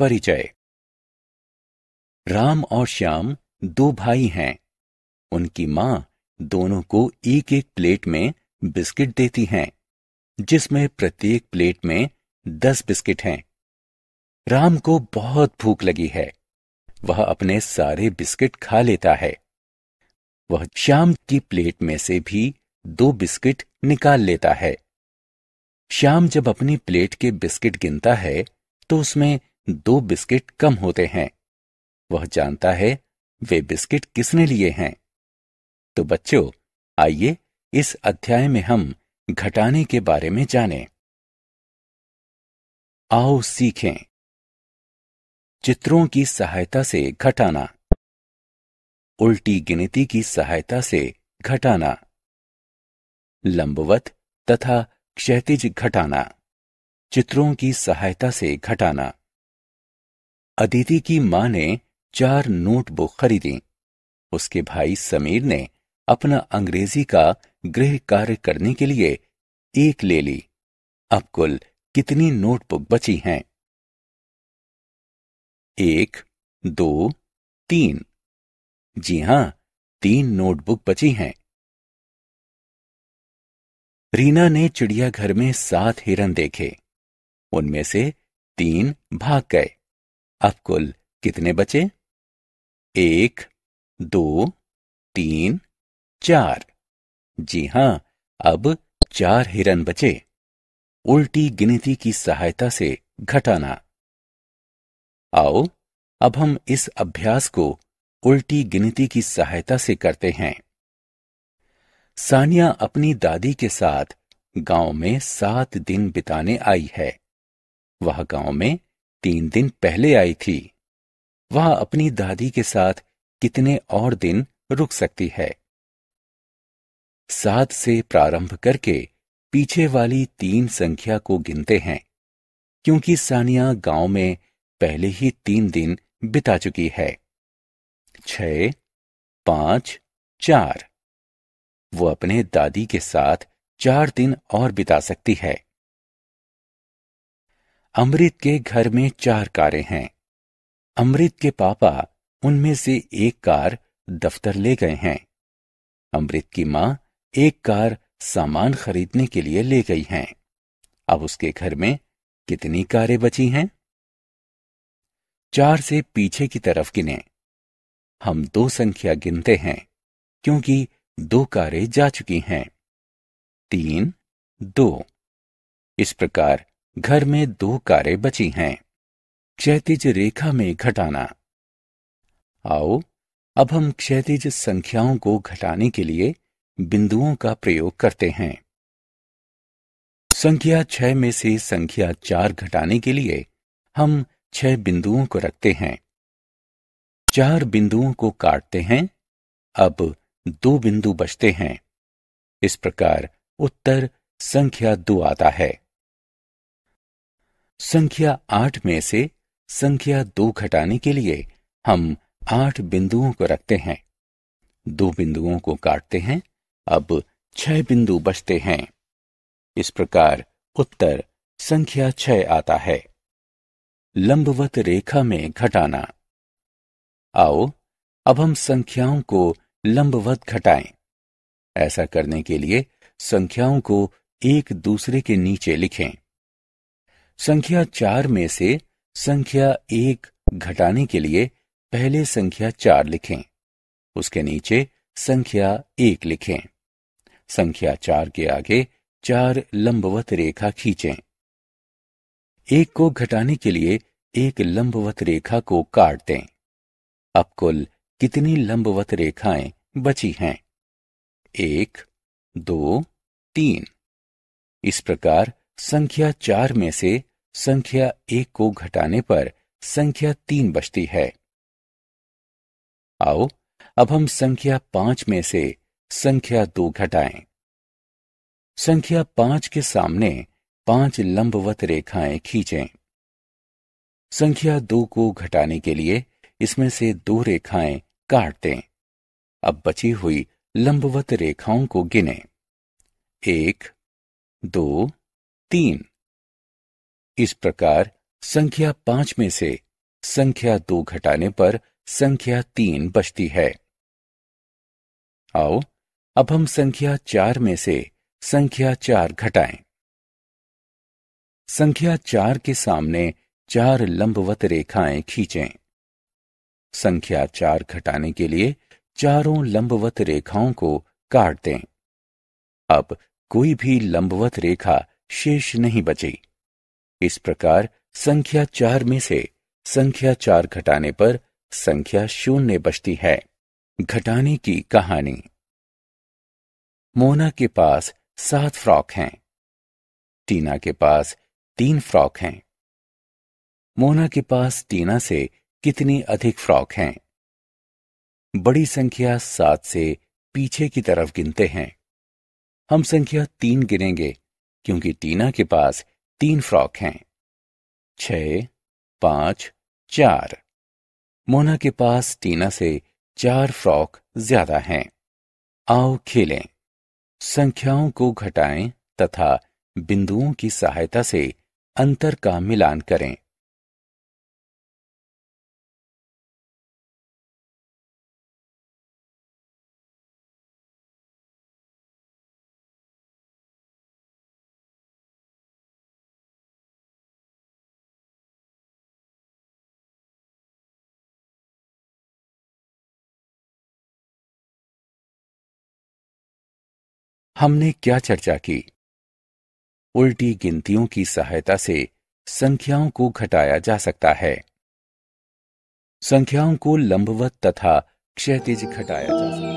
परिचय राम और श्याम दो भाई हैं उनकी माँ दोनों को एक एक प्लेट में बिस्किट देती हैं जिसमें प्रत्येक प्लेट में दस बिस्किट हैं राम को बहुत भूख लगी है वह अपने सारे बिस्किट खा लेता है वह श्याम की प्लेट में से भी दो बिस्किट निकाल लेता है श्याम जब अपनी प्लेट के बिस्किट गिनता है तो उसमें दो बिस्किट कम होते हैं वह जानता है वे बिस्किट किसने लिए हैं तो बच्चों आइए इस अध्याय में हम घटाने के बारे में जानें। आओ सीखें चित्रों की सहायता से घटाना उल्टी गिनती की सहायता से घटाना लंबवत तथा क्षैतिज घटाना चित्रों की सहायता से घटाना अदिति की मां ने चार नोटबुक खरीदी उसके भाई समीर ने अपना अंग्रेजी का गृह कार्य करने के लिए एक ले ली अब कुल कितनी नोटबुक बची हैं एक दो तीन जी हां तीन नोटबुक बची हैं रीना ने चिड़ियाघर में सात हिरन देखे उनमें से तीन भाग गए अब कुल कितने बचे एक दो तीन चार जी हां अब चार हिरन बचे उल्टी गिनती की सहायता से घटाना आओ अब हम इस अभ्यास को उल्टी गिनती की सहायता से करते हैं सानिया अपनी दादी के साथ गांव में सात दिन बिताने आई है वह गांव में तीन दिन पहले आई थी वह अपनी दादी के साथ कितने और दिन रुक सकती है सात से प्रारंभ करके पीछे वाली तीन संख्या को गिनते हैं क्योंकि सानिया गांव में पहले ही तीन दिन बिता चुकी है छ पांच चार वो अपने दादी के साथ चार दिन और बिता सकती है अमृत के घर में चार कारें हैं अमृत के पापा उनमें से एक कार दफ्तर ले गए हैं अमृत की माँ एक कार सामान खरीदने के लिए ले गई हैं अब उसके घर में कितनी कारें बची हैं चार से पीछे की तरफ गिने हम दो संख्या गिनते हैं क्योंकि दो कारें जा चुकी हैं तीन दो इस प्रकार घर में दो कारें बची हैं क्षैतिज रेखा में घटाना आओ अब हम क्षैतिज संख्याओं को घटाने के लिए बिंदुओं का प्रयोग करते हैं संख्या छह में से संख्या चार घटाने के लिए हम छह बिंदुओं को रखते हैं चार बिंदुओं को काटते हैं अब दो बिंदु बचते हैं इस प्रकार उत्तर संख्या दो आता है संख्या आठ में से संख्या दो घटाने के लिए हम आठ बिंदुओं को रखते हैं दो बिंदुओं को काटते हैं अब छह बिंदु बचते हैं इस प्रकार उत्तर संख्या छह आता है लंबवत रेखा में घटाना आओ अब हम संख्याओं को लंबवत घटाएं ऐसा करने के लिए संख्याओं को एक दूसरे के नीचे लिखें संख्या चार में से संख्या एक घटाने के लिए पहले संख्या चार लिखें उसके नीचे संख्या एक लिखें संख्या चार के आगे चार लंबवत रेखा खींचें एक को घटाने के लिए एक लंबवत रेखा को काट दें अब कुल कितनी लंबवत रेखाएं बची हैं एक दो तीन इस प्रकार संख्या चार में से संख्या एक को घटाने पर संख्या तीन बचती है आओ अब हम संख्या पांच में से संख्या दो घटाएं। संख्या पांच के सामने पांच लंबवत रेखाएं खींचें। संख्या दो को घटाने के लिए इसमें से दो रेखाएं काट दें अब बची हुई लंबवत रेखाओं को गिनें। एक दो तीन इस प्रकार संख्या पांच में से संख्या दो घटाने पर संख्या तीन बचती है आओ अब हम संख्या चार में से संख्या चार घटाएं। संख्या चार के सामने चार लंबवत रेखाएं खींचें। संख्या चार घटाने के लिए चारों लंबवत रेखाओं को काट दें अब कोई भी लंबवत रेखा शेष नहीं बची इस प्रकार संख्या चार में से संख्या चार घटाने पर संख्या शून्य बचती है घटाने की कहानी मोना के पास सात फ्रॉक हैं टीना के पास तीन फ्रॉक हैं मोना के पास टीना से कितनी अधिक फ्रॉक हैं बड़ी संख्या सात से पीछे की तरफ गिनते हैं हम संख्या तीन गिनेंगे क्योंकि टीना के पास तीन फ्रॉक हैं छ पांच चार मोना के पास टीना से चार फ्रॉक ज्यादा हैं आओ खेलें संख्याओं को घटाएं तथा बिंदुओं की सहायता से अंतर का मिलान करें हमने क्या चर्चा की उल्टी गिनतियों की सहायता से संख्याओं को घटाया जा सकता है संख्याओं को लंबवत तथा क्षैतिज घटाया जा सकता है